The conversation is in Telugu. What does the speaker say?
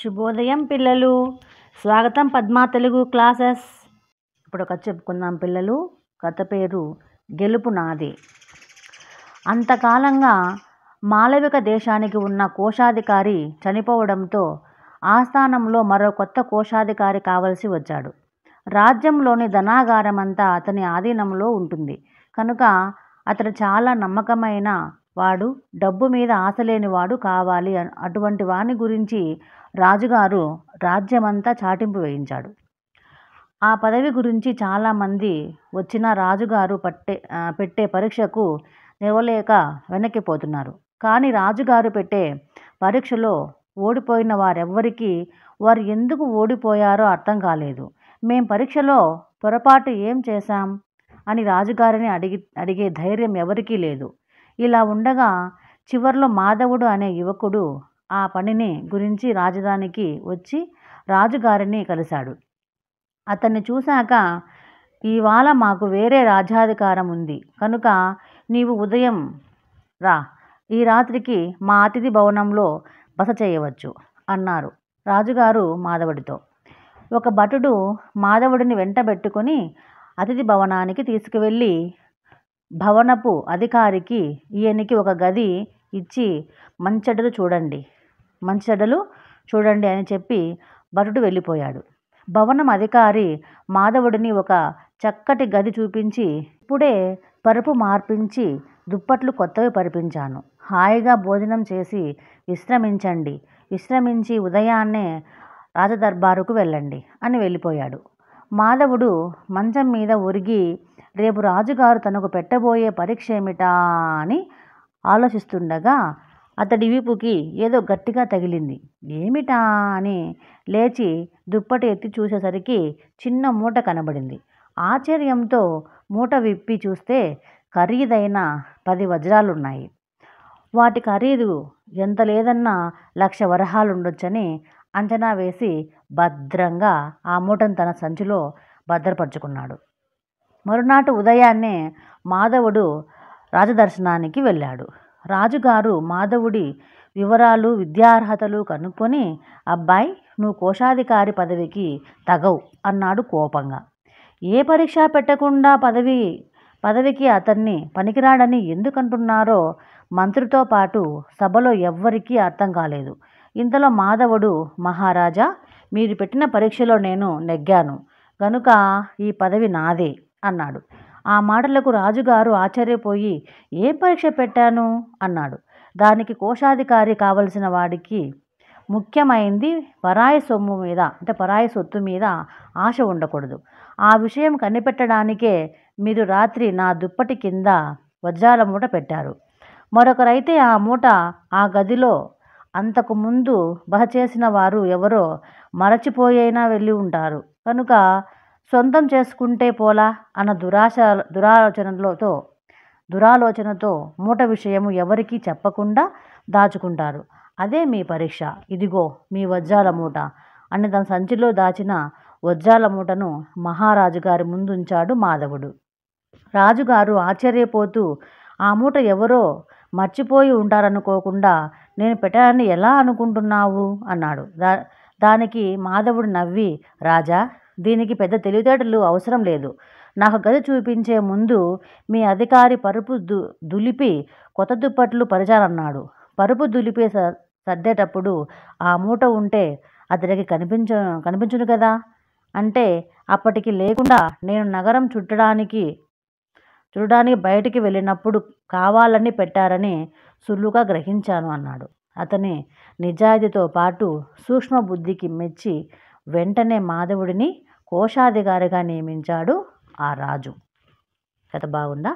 శుభోదయం పిల్లలు స్వాగతం పద్మా తెలుగు క్లాసెస్ ఇప్పుడు కథ చెప్పుకుందాం పిల్లలు కథ పేరు గెలుపు నాది అంతకాలంగా మాలవిక దేశానికి ఉన్న కోశాధికారి చనిపోవడంతో ఆస్థానంలో మరో కొత్త కోశాధికారి కావలసి వచ్చాడు రాజ్యంలోని ధనాగారం అంతా అతని ఆధీనంలో ఉంటుంది కనుక అతడు చాలా నమ్మకమైన వాడు డబ్బు మీద ఆశ వాడు కావాలి అటువంటి వాని గురించి రాజుగారు రాజ్యమంతా చాటింపు వేయించాడు ఆ పదవి గురించి చాలామంది వచ్చిన రాజుగారు పట్టే పెట్టే పరీక్షకు నిలవలేక వెనక్కిపోతున్నారు కానీ రాజుగారు పెట్టే పరీక్షలో ఓడిపోయిన వారెవ్వరికీ వారు ఎందుకు ఓడిపోయారో అర్థం కాలేదు మేం పరీక్షలో పొరపాటు ఏం చేశాం అని రాజుగారిని అడిగి అడిగే ధైర్యం ఎవరికీ లేదు ఇలా ఉండగా చివర్లో మాధవుడు అనే యువకుడు ఆ పనిని గురించి రాజధానికి వచ్చి రాజుగారిని కలిశాడు అతన్ని చూశాక ఇవాళ మాకు వేరే రాజ్యాధికారం ఉంది కనుక నీవు ఉదయం రా ఈ రాత్రికి మా అతిథి భవనంలో బస చేయవచ్చు అన్నారు రాజుగారు మాధవుడితో ఒక భటుడు మాధవుడిని వెంటబెట్టుకుని అతిథి భవనానికి తీసుకువెళ్ళి భవనపు అధికారికి ఈయనికి ఒక గది ఇచ్చి మంచెడలు చూడండి మంచి చెడ్డలు చూడండి అని చెప్పి భటుడు వెళ్ళిపోయాడు భవనం అధికారి మాధవుడిని ఒక చక్కటి గది చూపించి ఇప్పుడే పరుపు మార్పించి దుప్పట్లు కొత్తవి పరిపించాను హాయిగా భోజనం చేసి విశ్రమించండి విశ్రమించి ఉదయాన్నే రాజదర్బారుకు వెళ్ళండి అని వెళ్ళిపోయాడు మాధవుడు మంచం మీద ఒరిగి రేపు రాజుగారు తనకు పెట్టబోయే పరీక్ష ఏమిటా అని ఆలోచిస్తుండగా అతడి వీపుకి ఏదో గట్టిగా తగిలింది ఏమిటా అని లేచి దుప్పటి ఎత్తి చూసేసరికి చిన్న మూట కనబడింది ఆశ్చర్యంతో మూట విప్పి చూస్తే ఖరీదైన పది వజ్రాలున్నాయి వాటి ఖరీదు ఎంత లేదన్నా లక్ష వరహాలుండొచ్చని అంచనా వేసి భద్రంగా ఆ మూటను తన సంచిలో భద్రపరుచుకున్నాడు మరునాటి ఉదయాన్నే మాధవుడు రాజదర్శనానికి వెళ్ళాడు రాజుగారు మాధవుడి వివరాలు విద్యార్హతలు కనుక్కొని అబ్బాయి నువ్వు కోశాధికారి పదవికి తగవు అన్నాడు కోపంగా ఏ పరీక్ష పెట్టకుండా పదవి పదవికి అతన్ని పనికిరాడని ఎందుకంటున్నారో మంత్రితో పాటు సభలో ఎవ్వరికీ అర్థం కాలేదు ఇంతలో మాధవుడు మహారాజా మీరు పెట్టిన పరీక్షలో నేను నెగ్గాను గనుక ఈ పదవి నాదే అన్నాడు ఆ మాటలకు రాజుగారు ఆశ్చర్యపోయి ఏ పరీక్ష పెట్టాను అన్నాడు దానికి కోశాధికారి కావలసిన వాడికి ముఖ్యమైంది పరాయి సొమ్ము మీద అంటే పరాయి సొత్తు మీద ఆశ ఉండకూడదు ఆ విషయం కనిపెట్టడానికే మీరు రాత్రి నా దుప్పటి కింద వజ్రాల మూట పెట్టారు మరొకరైతే ఆ మూట ఆ గదిలో అంతకు ముందు బహ చేసిన వారు ఎవరో మరచిపోయైనా వెళ్ళి ఉంటారు కనుక సొంతం చేసుకుంటే పోలా అన్న దురాశ దురాలోచనలతో దురాలోచనతో మూట విషయము ఎవరికీ చెప్పకుండా దాచుకుంటారు అదే మీ పరీక్ష ఇదిగో మీ వజ్రాల మూట అని తన సంచిలో దాచిన వజ్రాల మూటను మహారాజు గారి ముందుంచాడు మాధవుడు రాజుగారు ఆశ్చర్యపోతూ ఆ మూట ఎవరో మర్చిపోయి ఉంటారనుకోకుండా నేను పెట్టానని ఎలా అనుకుంటున్నావు అన్నాడు దా దానికి మాధవుడు నవ్వి రాజా దీనికి పెద్ద తెలివితేటలు అవసరం లేదు నాకు గది చూపించే ముందు మీ అధికారి పరుపు దు దులిపి కొత్త దుప్పట్లు పరిచానన్నాడు పరుపు దులిపి సర్దేటప్పుడు ఆ మూట ఉంటే అతనికి కనిపించ కనిపించును కదా అంటే అప్పటికి లేకుండా నేను నగరం చుట్టడానికి చూడడానికి బయటికి వెళ్ళినప్పుడు కావాలని పెట్టారని సులువుగా గ్రహించాను అన్నాడు అతని నిజాయితీతో పాటు సూక్ష్మ బుద్ధికి మెచ్చి వెంటనే మాధవుడిని కోశాధికారిగా నియమించాడు ఆ రాజు కథ బాగుందా